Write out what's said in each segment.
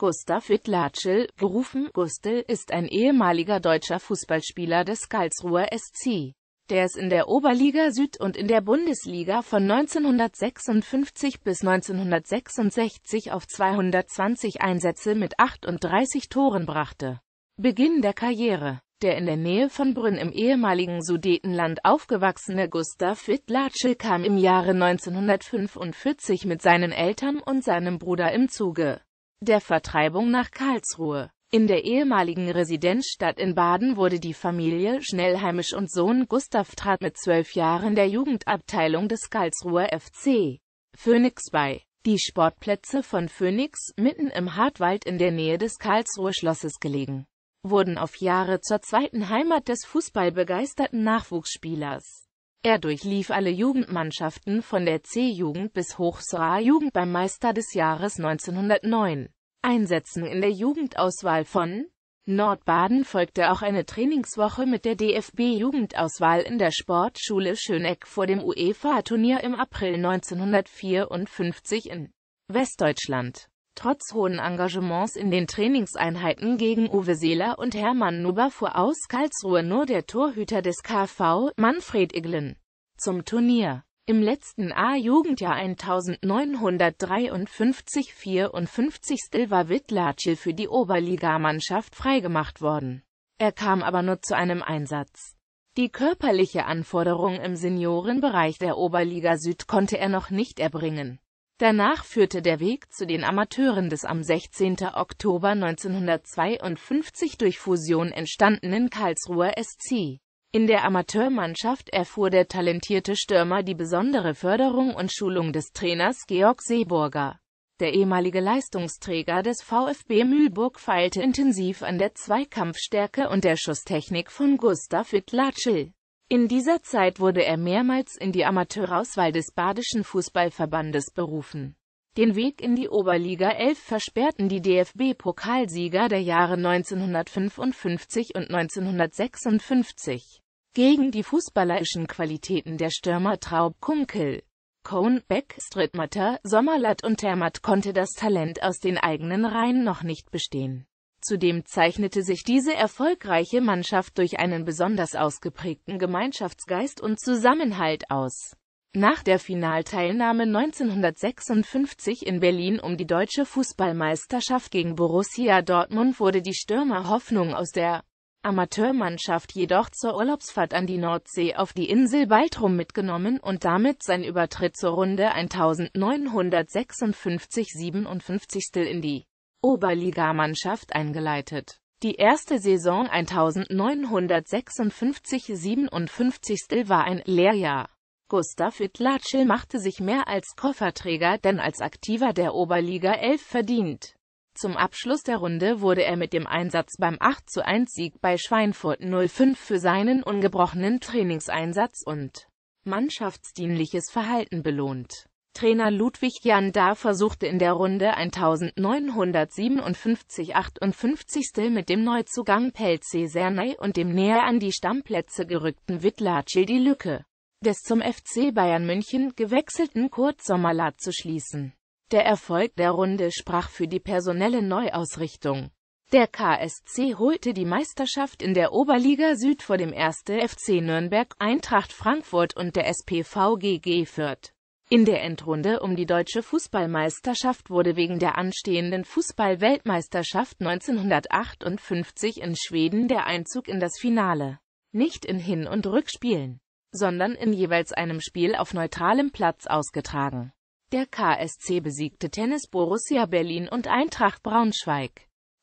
Gustav Wittlatschel, berufen Gustl, ist ein ehemaliger deutscher Fußballspieler des Karlsruher SC, der es in der Oberliga Süd und in der Bundesliga von 1956 bis 1966 auf 220 Einsätze mit 38 Toren brachte. Beginn der Karriere der in der Nähe von Brünn im ehemaligen Sudetenland aufgewachsene Gustav Wittlatschel kam im Jahre 1945 mit seinen Eltern und seinem Bruder im Zuge der Vertreibung nach Karlsruhe. In der ehemaligen Residenzstadt in Baden wurde die Familie schnell heimisch und Sohn Gustav trat mit zwölf Jahren der Jugendabteilung des Karlsruher FC Phoenix bei. Die Sportplätze von Phoenix, mitten im Hartwald in der Nähe des Karlsruher Schlosses gelegen, wurden auf Jahre zur zweiten Heimat des fußballbegeisterten Nachwuchsspielers. Er durchlief alle Jugendmannschaften von der C-Jugend bis hoch zur A-Jugend beim Meister des Jahres 1909. Einsätzen in der Jugendauswahl von Nordbaden folgte auch eine Trainingswoche mit der DFB-Jugendauswahl in der Sportschule Schöneck vor dem UEFA-Turnier im April 1954 in Westdeutschland. Trotz hohen Engagements in den Trainingseinheiten gegen Uwe Seeler und Hermann Nuber fuhr aus Karlsruhe nur der Torhüter des KV, Manfred Iglen, zum Turnier. Im letzten A-Jugendjahr 1953-54 war Wittlatschel für die Oberligamannschaft freigemacht worden. Er kam aber nur zu einem Einsatz. Die körperliche Anforderung im Seniorenbereich der Oberliga Süd konnte er noch nicht erbringen. Danach führte der Weg zu den Amateuren des am 16. Oktober 1952 durch Fusion entstandenen Karlsruher SC. In der Amateurmannschaft erfuhr der talentierte Stürmer die besondere Förderung und Schulung des Trainers Georg Seeburger. Der ehemalige Leistungsträger des VfB Mühlburg feilte intensiv an der Zweikampfstärke und der Schusstechnik von Gustav Wittlatschel. In dieser Zeit wurde er mehrmals in die Amateurauswahl des Badischen Fußballverbandes berufen. Den Weg in die Oberliga 11 versperrten die DFB-Pokalsieger der Jahre 1955 und 1956. Gegen die fußballerischen Qualitäten der Stürmer Traub Kunkel, Cohn, Beck, Strittmatter, Sommerlatt und Termat konnte das Talent aus den eigenen Reihen noch nicht bestehen. Zudem zeichnete sich diese erfolgreiche Mannschaft durch einen besonders ausgeprägten Gemeinschaftsgeist und Zusammenhalt aus. Nach der Finalteilnahme 1956 in Berlin um die deutsche Fußballmeisterschaft gegen Borussia Dortmund wurde die Stürmer Hoffnung aus der Amateurmannschaft jedoch zur Urlaubsfahrt an die Nordsee auf die Insel Baltrum mitgenommen und damit sein Übertritt zur Runde 1956-57 in die Oberligamannschaft eingeleitet. Die erste Saison 1956-57 war ein Lehrjahr. Gustav Itlatschel machte sich mehr als Kofferträger denn als Aktiver der Oberliga 11 verdient. Zum Abschluss der Runde wurde er mit dem Einsatz beim 8-1-Sieg zu bei Schweinfurt 05 für seinen ungebrochenen Trainingseinsatz und mannschaftsdienliches Verhalten belohnt. Trainer Ludwig Jan da versuchte in der Runde 1957-58 mit dem Neuzugang Pelze Sernay und dem näher an die Stammplätze gerückten Vitlacil die Lücke des zum FC Bayern München gewechselten Kurt Sommerlat zu schließen. Der Erfolg der Runde sprach für die personelle Neuausrichtung. Der KSC holte die Meisterschaft in der Oberliga Süd vor dem 1. FC Nürnberg, Eintracht Frankfurt und der SPVGG Fürth. In der Endrunde um die deutsche Fußballmeisterschaft wurde wegen der anstehenden Fußballweltmeisterschaft 1958 in Schweden der Einzug in das Finale nicht in Hin- und Rückspielen, sondern in jeweils einem Spiel auf neutralem Platz ausgetragen. Der KSC besiegte Tennis Borussia Berlin und Eintracht Braunschweig.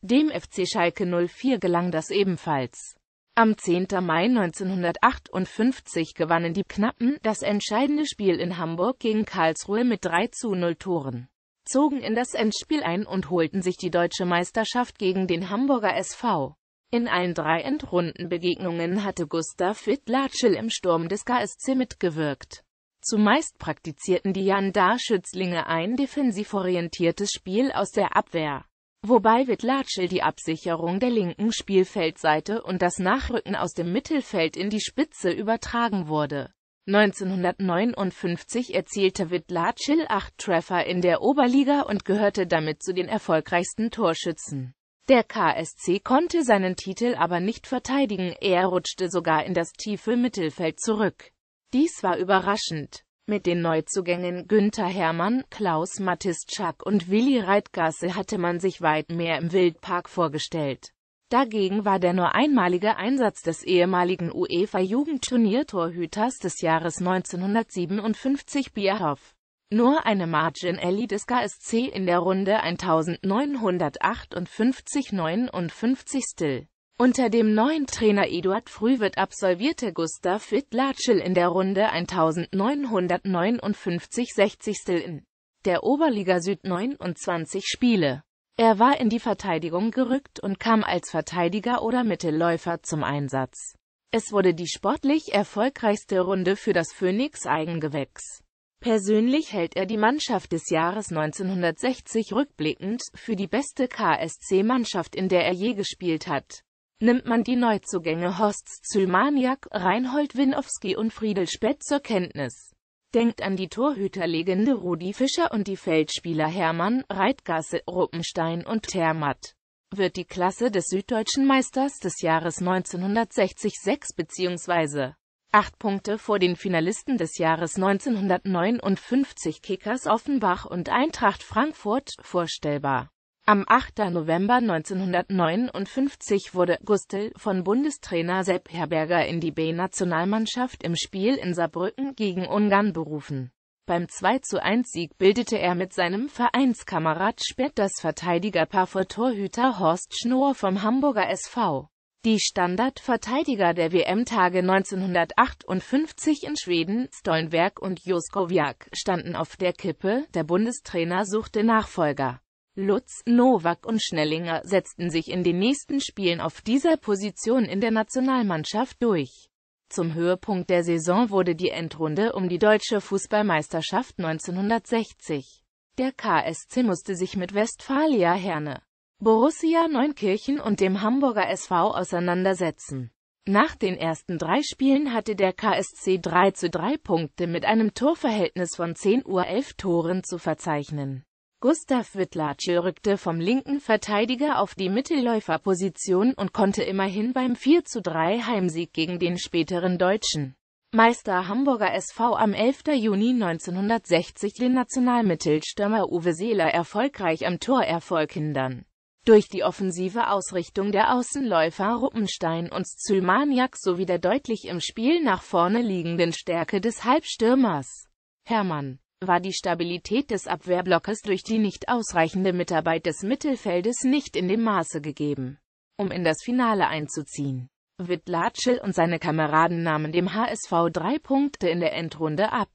Dem FC Schalke 04 gelang das ebenfalls. Am 10. Mai 1958 gewannen die Knappen das entscheidende Spiel in Hamburg gegen Karlsruhe mit 3 zu 0 Toren, zogen in das Endspiel ein und holten sich die deutsche Meisterschaft gegen den Hamburger SV. In allen drei Endrundenbegegnungen hatte Gustav Wittlatschel im Sturm des KSC mitgewirkt. Zumeist praktizierten die Jan-Dar-Schützlinge ein defensiv orientiertes Spiel aus der Abwehr wobei Witlatschel die Absicherung der linken Spielfeldseite und das Nachrücken aus dem Mittelfeld in die Spitze übertragen wurde. 1959 erzielte Witlatschil acht Treffer in der Oberliga und gehörte damit zu den erfolgreichsten Torschützen. Der KSC konnte seinen Titel aber nicht verteidigen, er rutschte sogar in das tiefe Mittelfeld zurück. Dies war überraschend. Mit den Neuzugängen Günther Hermann, Klaus Mattischak und Willi Reitgasse hatte man sich weit mehr im Wildpark vorgestellt. Dagegen war der nur einmalige Einsatz des ehemaligen UEFA-Jugendturniertorhüters des Jahres 1957 Bierhoff nur eine Margin Ellie des KSC in der Runde 1958-59 Still. Unter dem neuen Trainer Eduard Frühwirt absolvierte Gustav Wittlatschel in der Runde 1959 60. in der Oberliga Süd 29 Spiele. Er war in die Verteidigung gerückt und kam als Verteidiger oder Mittelläufer zum Einsatz. Es wurde die sportlich erfolgreichste Runde für das Phoenix-Eigengewächs. Persönlich hält er die Mannschaft des Jahres 1960 rückblickend für die beste KSC-Mannschaft, in der er je gespielt hat. Nimmt man die Neuzugänge Horst Zylmaniak, Reinhold Winowski und Friedel Spett zur Kenntnis, denkt an die Torhüterlegende Rudi Fischer und die Feldspieler Hermann, Reitgasse, Ruppenstein und Termatt, wird die Klasse des süddeutschen Meisters des Jahres 1960 6 bzw. 8 Punkte vor den Finalisten des Jahres 1959 Kickers Offenbach und Eintracht Frankfurt vorstellbar. Am 8. November 1959 wurde Gustl von Bundestrainer Sepp Herberger in die B-Nationalmannschaft im Spiel in Saarbrücken gegen Ungarn berufen. Beim 2-1-Sieg bildete er mit seinem Vereinskamerad Spett das Verteidigerpaar vor Torhüter Horst Schnoor vom Hamburger SV. Die Standardverteidiger der WM-Tage 1958 in Schweden, Stollenberg und Joskowiak, standen auf der Kippe, der Bundestrainer suchte Nachfolger. Lutz, Nowak und Schnellinger setzten sich in den nächsten Spielen auf dieser Position in der Nationalmannschaft durch. Zum Höhepunkt der Saison wurde die Endrunde um die deutsche Fußballmeisterschaft 1960. Der KSC musste sich mit Westfalia Herne, Borussia Neunkirchen und dem Hamburger SV auseinandersetzen. Nach den ersten drei Spielen hatte der KSC 3 zu 3 Punkte mit einem Torverhältnis von 10 Uhr 11 Toren zu verzeichnen. Gustav Wittlatschl rückte vom linken Verteidiger auf die Mittelläuferposition und konnte immerhin beim 4 zu 3 Heimsieg gegen den späteren deutschen Meister Hamburger SV am 11. Juni 1960 den Nationalmittelstürmer Uwe Seeler erfolgreich am Torerfolg hindern. Durch die offensive Ausrichtung der Außenläufer Ruppenstein und Zylmaniak sowie der deutlich im Spiel nach vorne liegenden Stärke des Halbstürmers Hermann war die Stabilität des Abwehrblockes durch die nicht ausreichende Mitarbeit des Mittelfeldes nicht in dem Maße gegeben, um in das Finale einzuziehen. Wittlatschel und seine Kameraden nahmen dem HSV drei Punkte in der Endrunde ab,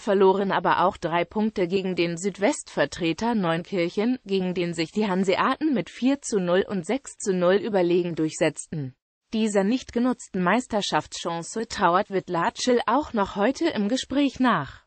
verloren aber auch drei Punkte gegen den Südwestvertreter Neunkirchen, gegen den sich die Hanseaten mit 4 zu 0 und 6 zu 0 überlegen durchsetzten. Dieser nicht genutzten Meisterschaftschance trauert Wittlatschel auch noch heute im Gespräch nach.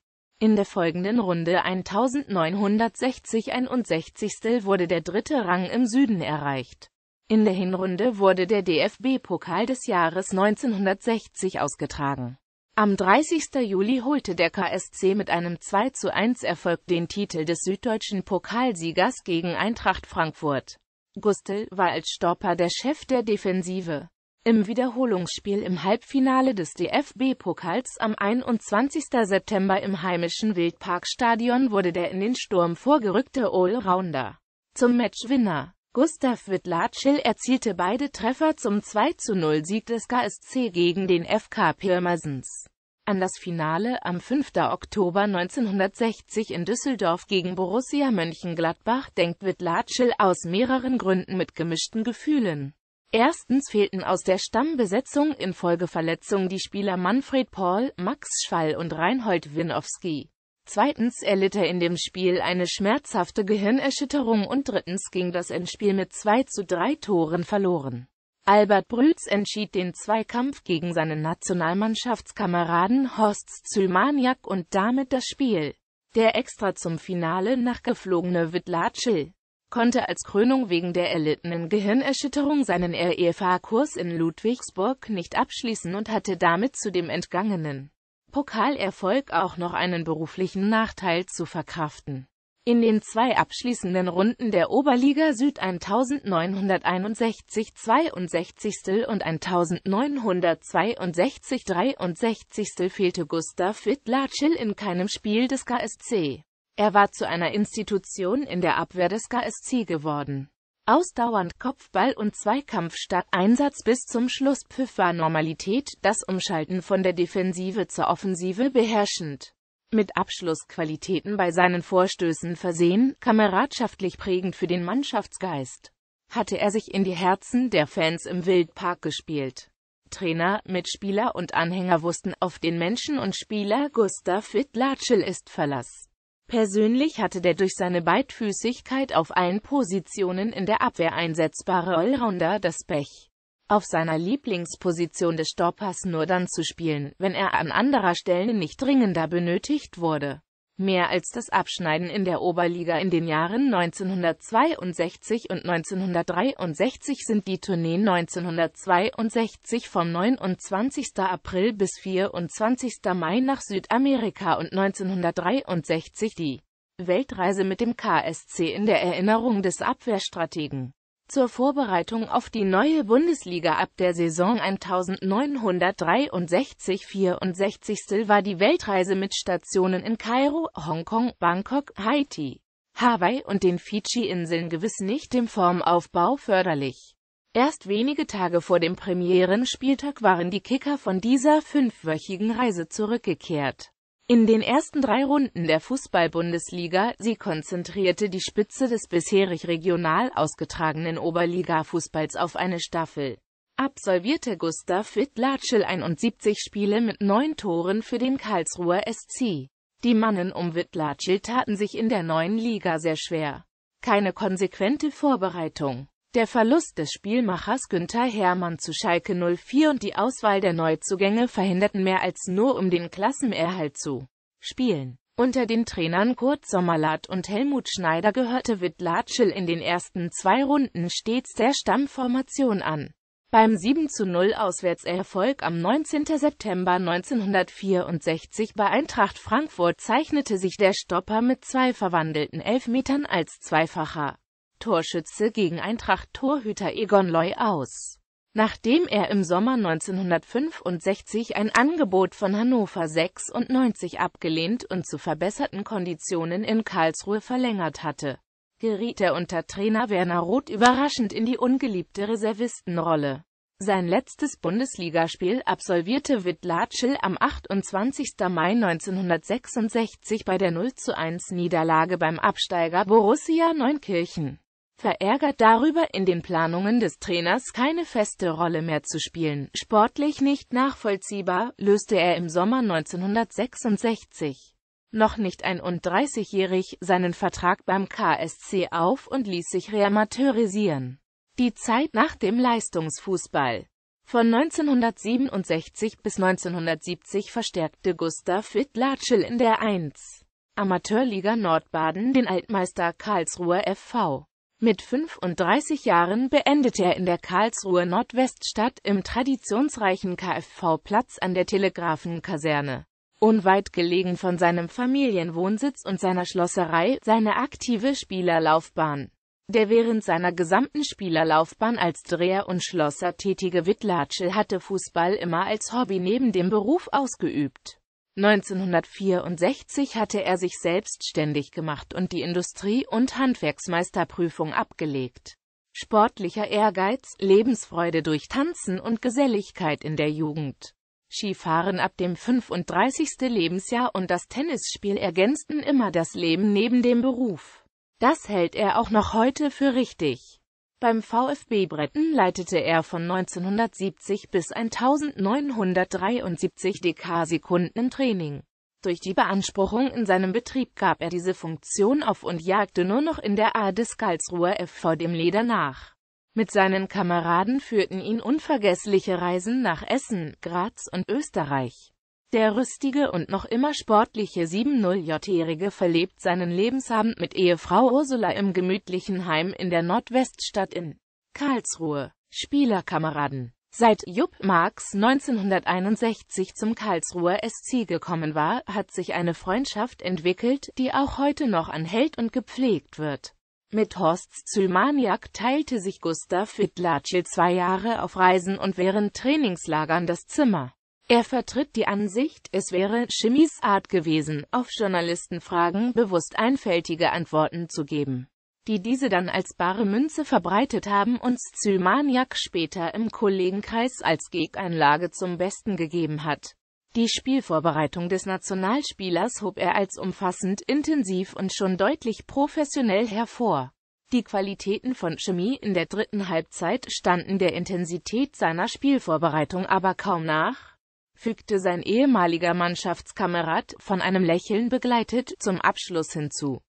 In der folgenden Runde 1960-61. wurde der dritte Rang im Süden erreicht. In der Hinrunde wurde der DFB-Pokal des Jahres 1960 ausgetragen. Am 30. Juli holte der KSC mit einem 2 zu 1 Erfolg den Titel des süddeutschen Pokalsiegers gegen Eintracht Frankfurt. Gustl war als Stopper der Chef der Defensive. Im Wiederholungsspiel im Halbfinale des DFB-Pokals am 21. September im heimischen Wildparkstadion wurde der in den Sturm vorgerückte Allrounder zum Matchwinner. Gustav Wittlatschil erzielte beide Treffer zum 2-0-Sieg des KSC gegen den FK Pirmasens. An das Finale am 5. Oktober 1960 in Düsseldorf gegen Borussia Mönchengladbach denkt Wittlatschil aus mehreren Gründen mit gemischten Gefühlen. Erstens fehlten aus der Stammbesetzung infolge Verletzung die Spieler Manfred Paul, Max Schwall und Reinhold Winowski. Zweitens erlitt er in dem Spiel eine schmerzhafte Gehirnerschütterung und drittens ging das Endspiel mit 2 zu 3 Toren verloren. Albert Brütz entschied den Zweikampf gegen seinen Nationalmannschaftskameraden Horst Zülmaniak und damit das Spiel. Der extra zum Finale nachgeflogene Wittlatschel konnte als Krönung wegen der erlittenen Gehirnerschütterung seinen REFA-Kurs in Ludwigsburg nicht abschließen und hatte damit zu dem entgangenen Pokalerfolg auch noch einen beruflichen Nachteil zu verkraften. In den zwei abschließenden Runden der Oberliga Süd 1961 62. und 1962 63. fehlte Gustav Wittlatschil in keinem Spiel des KSC. Er war zu einer Institution in der Abwehr des KSC geworden. Ausdauernd Kopfball- und Zweikampf statt Einsatz bis zum Schlusspfiff war Normalität, das Umschalten von der Defensive zur Offensive beherrschend. Mit Abschlussqualitäten bei seinen Vorstößen versehen, kameradschaftlich prägend für den Mannschaftsgeist, hatte er sich in die Herzen der Fans im Wildpark gespielt. Trainer, Mitspieler und Anhänger wussten auf den Menschen und Spieler Gustav Wittlatschel ist Verlass. Persönlich hatte der durch seine Beidfüßigkeit auf allen Positionen in der Abwehr einsetzbare Allrounder das Pech, auf seiner Lieblingsposition des Stoppers nur dann zu spielen, wenn er an anderer Stelle nicht dringender benötigt wurde mehr als das Abschneiden in der Oberliga in den Jahren 1962 und 1963 sind die Tourneen 1962 vom 29. April bis 24. Mai nach Südamerika und 1963 die Weltreise mit dem KSC in der Erinnerung des Abwehrstrategen. Zur Vorbereitung auf die neue Bundesliga ab der Saison 1963-64 war die Weltreise mit Stationen in Kairo, Hongkong, Bangkok, Haiti, Hawaii und den Fidschi-Inseln gewiss nicht dem Formaufbau förderlich. Erst wenige Tage vor dem Premierenspieltag waren die Kicker von dieser fünfwöchigen Reise zurückgekehrt in den ersten drei Runden der Fußball-Bundesliga, sie konzentrierte die Spitze des bisherig regional ausgetragenen Oberliga-Fußballs auf eine Staffel, absolvierte Gustav Wittlatschel 71 Spiele mit neun Toren für den Karlsruher SC. Die Mannen um Wittlatschel taten sich in der neuen Liga sehr schwer. Keine konsequente Vorbereitung der Verlust des Spielmachers Günther Hermann zu Schalke 04 und die Auswahl der Neuzugänge verhinderten mehr als nur um den Klassenerhalt zu spielen. Unter den Trainern Kurt Sommerlath und Helmut Schneider gehörte Wittlatschel in den ersten zwei Runden stets der Stammformation an. Beim 7 zu 0 Auswärtserfolg am 19. September 1964 bei Eintracht Frankfurt zeichnete sich der Stopper mit zwei verwandelten Elfmetern als zweifacher Torschütze gegen Eintracht-Torhüter Egon Loy aus. Nachdem er im Sommer 1965 ein Angebot von Hannover 96 abgelehnt und zu verbesserten Konditionen in Karlsruhe verlängert hatte, geriet er unter Trainer Werner Roth überraschend in die ungeliebte Reservistenrolle. Sein letztes Bundesligaspiel absolvierte Wittlatschel am 28. Mai 1966 bei der 0:1 Niederlage beim Absteiger Borussia Neunkirchen verärgert darüber, in den Planungen des Trainers keine feste Rolle mehr zu spielen. Sportlich nicht nachvollziehbar, löste er im Sommer 1966 noch nicht 31-jährig, seinen Vertrag beim KSC auf und ließ sich reamateurisieren. Die Zeit nach dem Leistungsfußball von 1967 bis 1970 verstärkte Gustav Wittlatschel in der 1. Amateurliga Nordbaden den Altmeister Karlsruher FV. Mit 35 Jahren beendete er in der Karlsruhe Nordweststadt im traditionsreichen KFV Platz an der Telegrafenkaserne, unweit gelegen von seinem Familienwohnsitz und seiner Schlosserei, seine aktive Spielerlaufbahn. Der während seiner gesamten Spielerlaufbahn als Dreher und Schlosser tätige Wittlatschel hatte Fußball immer als Hobby neben dem Beruf ausgeübt. 1964 hatte er sich selbstständig gemacht und die Industrie- und Handwerksmeisterprüfung abgelegt. Sportlicher Ehrgeiz, Lebensfreude durch Tanzen und Geselligkeit in der Jugend. Skifahren ab dem 35. Lebensjahr und das Tennisspiel ergänzten immer das Leben neben dem Beruf. Das hält er auch noch heute für richtig. Beim VfB Bretten leitete er von 1970 bis 1973 DK-Sekunden im Training. Durch die Beanspruchung in seinem Betrieb gab er diese Funktion auf und jagte nur noch in der A des Karlsruher FV dem Leder nach. Mit seinen Kameraden führten ihn unvergessliche Reisen nach Essen, Graz und Österreich. Der rüstige und noch immer sportliche 70-Jährige verlebt seinen Lebensabend mit Ehefrau Ursula im gemütlichen Heim in der Nordweststadt in Karlsruhe. Spielerkameraden Seit Jupp Marx 1961 zum Karlsruher SC gekommen war, hat sich eine Freundschaft entwickelt, die auch heute noch anhält und gepflegt wird. Mit Horst Zülmaniak teilte sich Gustav Wittlatschel zwei Jahre auf Reisen und während Trainingslagern das Zimmer. Er vertritt die Ansicht, es wäre Schimmys Art gewesen, auf Journalistenfragen bewusst einfältige Antworten zu geben, die diese dann als bare Münze verbreitet haben und Sylmaniak später im Kollegenkreis als Gegeneinlage zum Besten gegeben hat. Die Spielvorbereitung des Nationalspielers hob er als umfassend, intensiv und schon deutlich professionell hervor. Die Qualitäten von Chemie in der dritten Halbzeit standen der Intensität seiner Spielvorbereitung aber kaum nach, fügte sein ehemaliger Mannschaftskamerad, von einem Lächeln begleitet, zum Abschluss hinzu